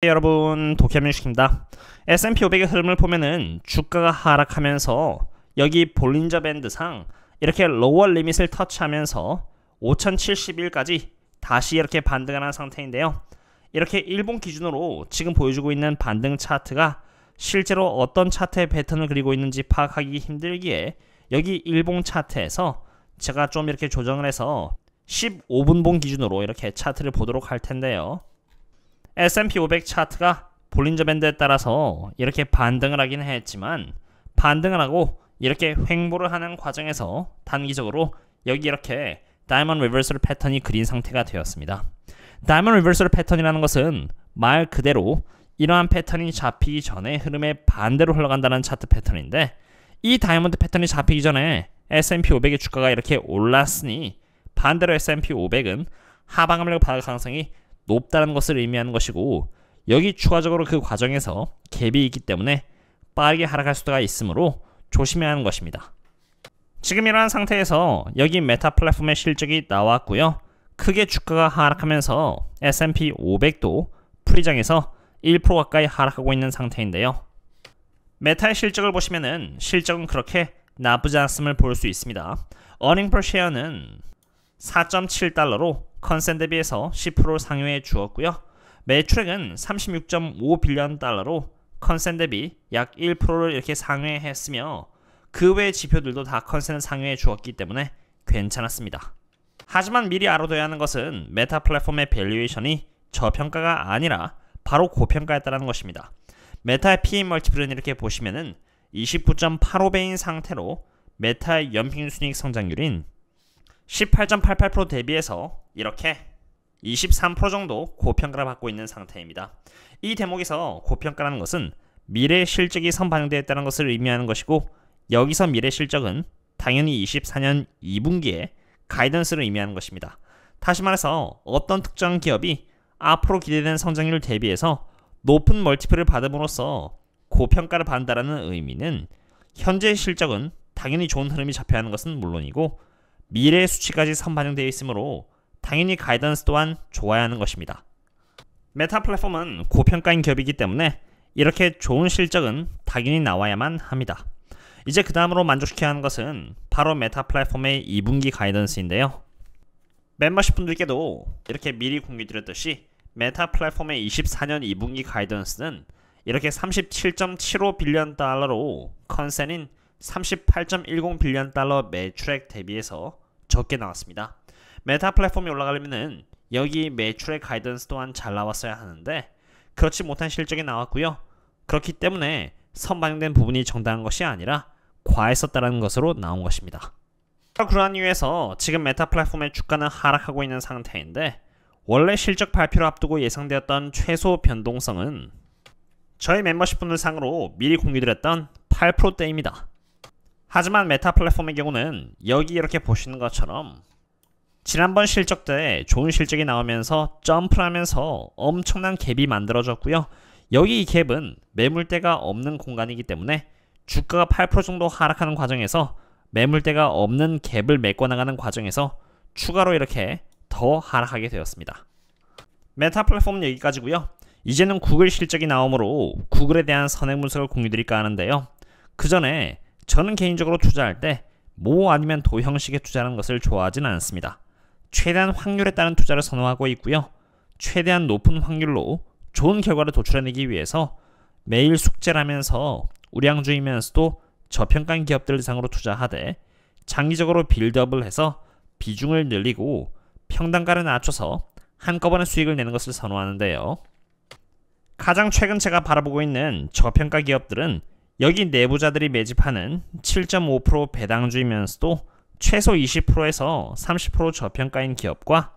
네, 여러분 도쿄민식입니다. S&P 500의 흐름을 보면은 주가가 하락하면서 여기 볼린저 밴드상 이렇게 로워 리밋을 터치하면서 5071까지 다시 이렇게 반등하는 상태인데요. 이렇게 일본 기준으로 지금 보여주고 있는 반등 차트가 실제로 어떤 차트의 패턴을 그리고 있는지 파악하기 힘들기에 여기 일본 차트에서 제가 좀 이렇게 조정을 해서 15분봉 기준으로 이렇게 차트를 보도록 할 텐데요. S&P 500 차트가 볼린저 밴드에 따라서 이렇게 반등을 하긴 했지만 반등을 하고 이렇게 횡보를 하는 과정에서 단기적으로 여기 이렇게 다이먼 리버설 패턴이 그린 상태가 되었습니다. 다이먼 리버설 패턴이라는 것은 말 그대로 이러한 패턴이 잡히기 전에 흐름에 반대로 흘러간다는 차트 패턴인데 이 다이아몬드 패턴이 잡히기 전에 S&P 500의 주가가 이렇게 올랐으니 반대로 S&P 500은 하방압력을 받을 가능성이 높다는 것을 의미하는 것이고 여기 추가적으로 그 과정에서 갭이 있기 때문에 빠르게 하락할 수가 있으므로 조심해야 하는 것입니다. 지금 이러한 상태에서 여기 메타 플랫폼의 실적이 나왔고요. 크게 주가가 하락하면서 S&P 500도 프리장에서 1% 가까이 하락하고 있는 상태인데요. 메타의 실적을 보시면은 실적은 그렇게 나쁘지 않음을 볼 수 있습니다. 어닝 퍼 쉐어는 4.7달러로 컨센 대비해서 10% 상회해 주었고요. 매출액은 36.5 빌리언 달러로 컨센 대비 약 1%를 이렇게 상회했으며 그 외 지표들도 다 컨센을 상회해 주었기 때문에 괜찮았습니다. 하지만 미리 알아둬야 하는 것은 메타 플랫폼의 밸류에이션이 저평가가 아니라 바로 고평가였다는 것입니다. 메타의 PE 멀티플은 이렇게 보시면은 29.85배인 상태로 메타의 연평균 순익 성장률인 18.88% 대비해서 이렇게 23% 정도 고평가를 받고 있는 상태입니다. 이 대목에서 고평가라는 것은 미래 실적이 선반영되었다는 것을 의미하는 것이고 여기서 미래 실적은 당연히 24년 2분기에 가이던스를 의미하는 것입니다. 다시 말해서 어떤 특정 기업이 앞으로 기대되는 성장률 대비해서 높은 멀티플을 받음으로써 고평가를 받는다는 의미는 현재 실적은 당연히 좋은 흐름이 잡혀야 하는 것은 물론이고 미래 의 수치까지 선반영되어 있으므로 당연히 가이던스 또한 좋아야 하는 것입니다. 메타 플랫폼은 고평가인 기업이기 때문에 이렇게 좋은 실적은 당연히 나와야만 합니다. 이제 그 다음으로 만족시켜야 하는 것은 바로 메타 플랫폼의 2분기 가이던스인데요. 멤버십 분들께도 이렇게 미리 공개드렸듯이 메타 플랫폼의 24년 2분기 가이던스는 이렇게 37.75 빌리언 달러로 컨센인 38.10 빌리언 달러 매출액 대비해서 적게 나왔습니다. 메타 플랫폼이 올라가려면 여기 매출액 가이던스 또한 잘 나왔어야 하는데 그렇지 못한 실적이 나왔고요. 그렇기 때문에 선방된 부분이 정당한 것이 아니라 과했었다는 것으로 나온 것입니다. 그러한 이유에서 지금 메타 플랫폼의 주가는 하락하고 있는 상태인데 원래 실적 발표를 앞두고 예상되었던 최소 변동성은 저희 멤버십 분들 상으로 미리 공개드렸던 8%대입니다. 하지만 메타 플랫폼의 경우는 여기 이렇게 보시는 것처럼 지난번 실적 때 좋은 실적이 나오면서 점프를 하면서 엄청난 갭이 만들어졌고요. 여기 이 갭은 매물대가 없는 공간이기 때문에 주가가 8% 정도 하락하는 과정에서 매물대가 없는 갭을 메꿔나가는 과정에서 추가로 이렇게 더 하락하게 되었습니다. 메타 플랫폼 은 여기까지고요. 이제는 구글 실적이 나오므로 구글에 대한 선행 분석을 공유드릴까 하는데요. 그 전에 저는 개인적으로 투자할 때 모 아니면 도 형식에 투자하는 것을 좋아하진 않습니다. 최대한 확률에 따른 투자를 선호하고 있고요. 최대한 높은 확률로 좋은 결과를 도출해내기 위해서 매일 숙제를 하면서 우량주이면서도 저평가인 기업들 상으로 투자하되 장기적으로 빌드업을 해서 비중을 늘리고 평단가를 낮춰서 한꺼번에 수익을 내는 것을 선호하는데요. 가장 최근 제가 바라보고 있는 저평가 기업들은 여기 내부자들이 매집하는 7.5% 배당주이면서도 최소 20%에서 30% 저평가인 기업과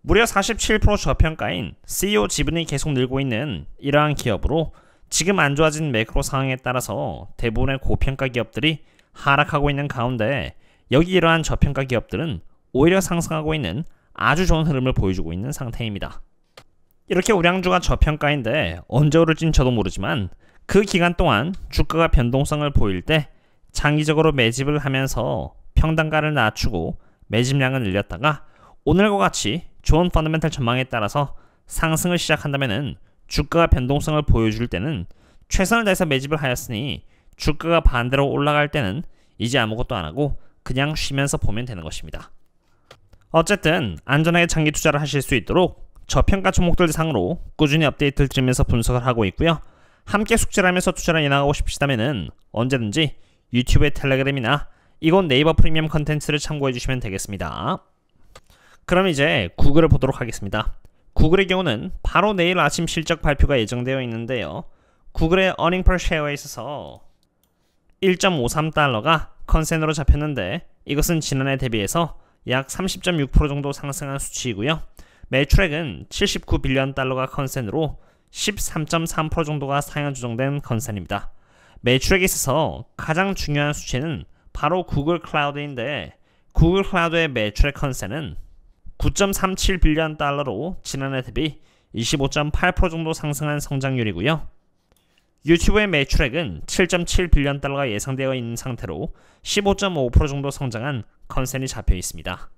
무려 47% 저평가인 CEO 지분이 계속 늘고 있는 이러한 기업으로 지금 안 좋아진 매크로 상황에 따라서 대부분의 고평가 기업들이 하락하고 있는 가운데 여기 이러한 저평가 기업들은 오히려 상승하고 있는 아주 좋은 흐름을 보여주고 있는 상태입니다. 이렇게 우량주가 저평가인데 언제 오를진 저도 모르지만 그 기간 동안 주가가 변동성을 보일 때 장기적으로 매집을 하면서 평단가를 낮추고 매집량을 늘렸다가 오늘과 같이 좋은 펀더멘탈 전망에 따라서 상승을 시작한다면 주가가 변동성을 보여줄 때는 최선을 다해서 매집을 하였으니 주가가 반대로 올라갈 때는 이제 아무것도 안 하고 그냥 쉬면서 보면 되는 것입니다. 어쨌든 안전하게 장기 투자를 하실 수 있도록 저평가 종목들 상으로 꾸준히 업데이트를 드리면서 분석을 하고 있고요. 함께 숙제를 하면서 투자를 이어나가고 싶으시다면 언제든지 유튜브의 텔레그램이나 이곳 네이버 프리미엄 컨텐츠를 참고해 주시면 되겠습니다. 그럼 이제 구글을 보도록 하겠습니다. 구글의 경우는 바로 내일 아침 실적 발표가 예정되어 있는데요. 구글의 어닝 퍼 쉐어에 있어서 1.53달러가 컨센으로 잡혔는데 이것은 지난해 대비해서 약 30.6% 정도 상승한 수치이고요. 매출액은 79빌리언 달러가 컨센으로 13.3% 정도가 상향 조정된 건산입니다. 매출액에 있어서 가장 중요한 수치는 바로 구글 클라우드인데 구글 클라우드의 매출액 컨센은 9.37빌리언 달러로 지난해 대비 25.8% 정도 상승한 성장률이고요. 유튜브의 매출액은 7.7빌리언 달러가 예상되어 있는 상태로 15.5% 정도 성장한 컨센이 잡혀 있습니다.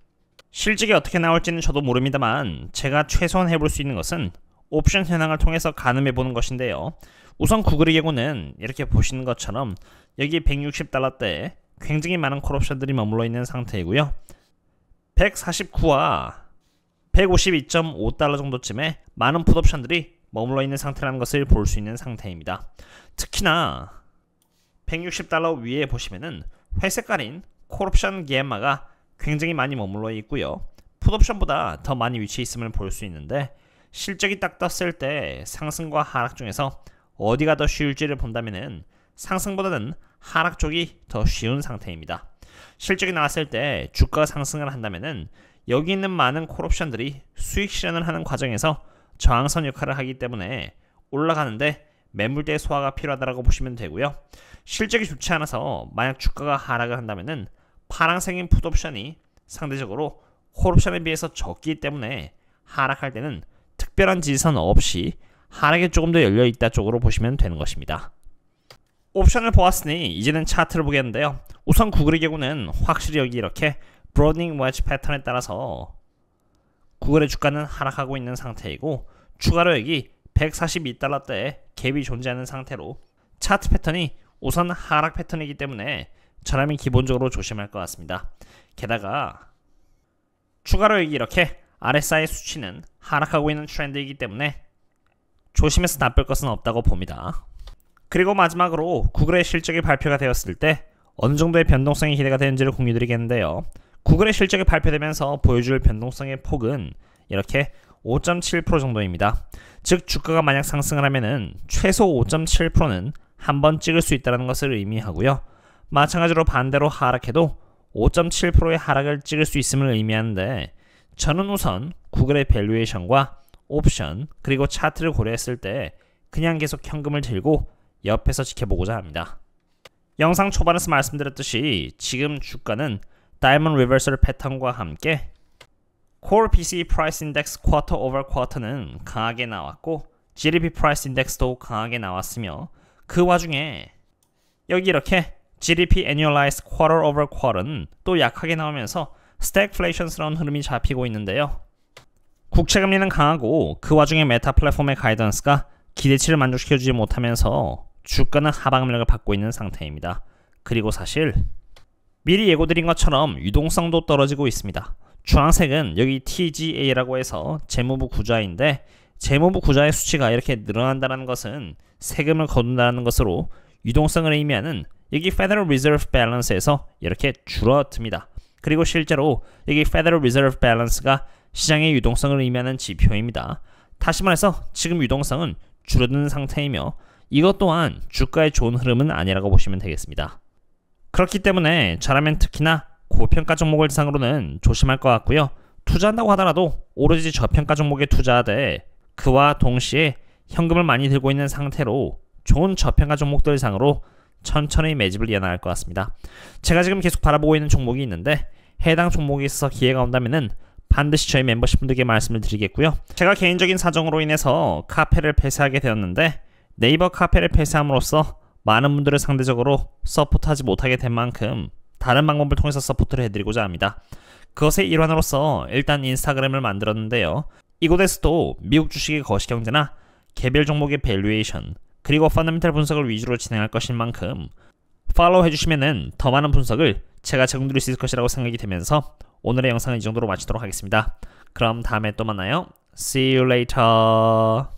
실직이 어떻게 나올지는 저도 모릅니다만 제가 최소한 해볼 수 있는 것은 옵션 현황을 통해서 가늠해 보는 것인데요. 우선 구글의 예고는 이렇게 보시는 것처럼 여기 160달러대에 굉장히 많은 콜옵션들이 머물러 있는 상태이고요. 149와 152.5달러 정도쯤에 많은 풋옵션들이 머물러 있는 상태라는 것을 볼 수 있는 상태입니다. 특히나 160달러 위에 보시면은 회색깔인 콜옵션 게마가 굉장히 많이 머물러 있고요. 풋옵션보다 더 많이 위치해 있음을 볼 수 있는데 실적이 딱 떴을 때 상승과 하락 중에서 어디가 더 쉬울지를 본다면 상승보다는 하락 쪽이 더 쉬운 상태입니다. 실적이 나왔을 때 주가가 상승을 한다면 여기 있는 많은 콜옵션들이 수익 실현을 하는 과정에서 저항선 역할을 하기 때문에 올라가는데 매물대 소화가 필요하다라고 보시면 되고요. 실적이 좋지 않아서 만약 주가가 하락을 한다면 파랑색인 푸드옵션이 상대적으로 콜옵션에 비해서 적기 때문에 하락할 때는 특별한 지선 없이 하락에 조금 더 열려있다 쪽으로 보시면 되는 것입니다. 옵션을 보았으니 이제는 차트를 보겠는데요. 우선 구글의 경우는 확실히 여기 이렇게 브로딩 웨치 패턴에 따라서 구글의 주가는 하락하고 있는 상태이고 추가로 여기 142달러대의 갭이 존재하는 상태로 차트 패턴이 우선 하락 패턴이기 때문에 저라면 기본적으로 조심할 것 같습니다. 게다가 추가로 여기 이렇게 RSI의 수치는 하락하고 있는 트렌드이기 때문에 조심해서 나쁠 것은 없다고 봅니다. 그리고 마지막으로 구글의 실적이 발표가 되었을 때 어느 정도의 변동성이 기대가 되는지를 공유드리겠는데요. 구글의 실적이 발표되면서 보여줄 변동성의 폭은 이렇게 5.7% 정도입니다. 즉 주가가 만약 상승을 하면은 최소 5.7%는 한 번 찍을 수 있다는 것을 의미하고요. 마찬가지로 반대로 하락해도 5.7%의 하락을 찍을 수 있음을 의미하는데 저는 우선 구글의 밸류에이션과 옵션 그리고 차트를 고려했을 때 그냥 계속 현금을 들고 옆에서 지켜보고자 합니다. 영상 초반에서 말씀드렸듯이 지금 주가는 다이먼드 리버설 패턴과 함께 core PCE 프라이스 인덱스 쿼터 오버 쿼터는 강하게 나왔고 GDP 프라이스 인덱스도 강하게 나왔으며 그 와중에 여기 이렇게 GDP annualized quarter over quarter는 또 약하게 나오면서 스택플레이션스러운 흐름이 잡히고 있는데요. 국채 금리는 강하고 그 와중에 메타 플랫폼의 가이던스가 기대치를 만족시켜주지 못하면서 주가는 하방 압력을 받고 있는 상태입니다. 그리고 사실 미리 예고드린 것처럼 유동성도 떨어지고 있습니다. 주황색은 여기 TGA라고 해서 재무부 구좌인데 재무부 구좌의 수치가 이렇게 늘어난다는 것은 세금을 거둔다는 것으로 유동성을 의미하는 여기 Federal Reserve Balance에서 이렇게 줄어듭니다. 그리고 실제로 이게 Federal Reserve Balance가 시장의 유동성을 의미하는 지표입니다. 다시 말해서 지금 유동성은 줄어드는 상태이며 이것 또한 주가의 좋은 흐름은 아니라고 보시면 되겠습니다. 그렇기 때문에 저라면 특히나 고평가 종목을 대상으로는 조심할 것 같고요. 투자한다고 하더라도 오로지 저평가 종목에 투자하되 그와 동시에 현금을 많이 들고 있는 상태로 좋은 저평가 종목들 상으로 천천히 매집을 이어나갈 것 같습니다. 제가 지금 계속 바라보고 있는 종목이 있는데 해당 종목에 있어서 기회가 온다면 반드시 저희 멤버십 분들께 말씀을 드리겠고요. 제가 개인적인 사정으로 인해서 카페를 폐쇄하게 되었는데 네이버 카페를 폐쇄함으로써 많은 분들을 상대적으로 서포트하지 못하게 된 만큼 다른 방법을 통해서 서포트를 해드리고자 합니다. 그것의 일환으로서 일단 인스타그램을 만들었는데요. 이곳에서도 미국 주식의 거시경제나 개별 종목의 밸류에이션, 그리고 펀더멘탈 분석을 위주로 진행할 것인 만큼 팔로우 해주시면더 많은 분석을 제가 제공드릴 수 있을 것이라고 생각이 되면서 오늘의 영상은 이 정도로 마치도록 하겠습니다. 그럼 다음에 또 만나요. See you later.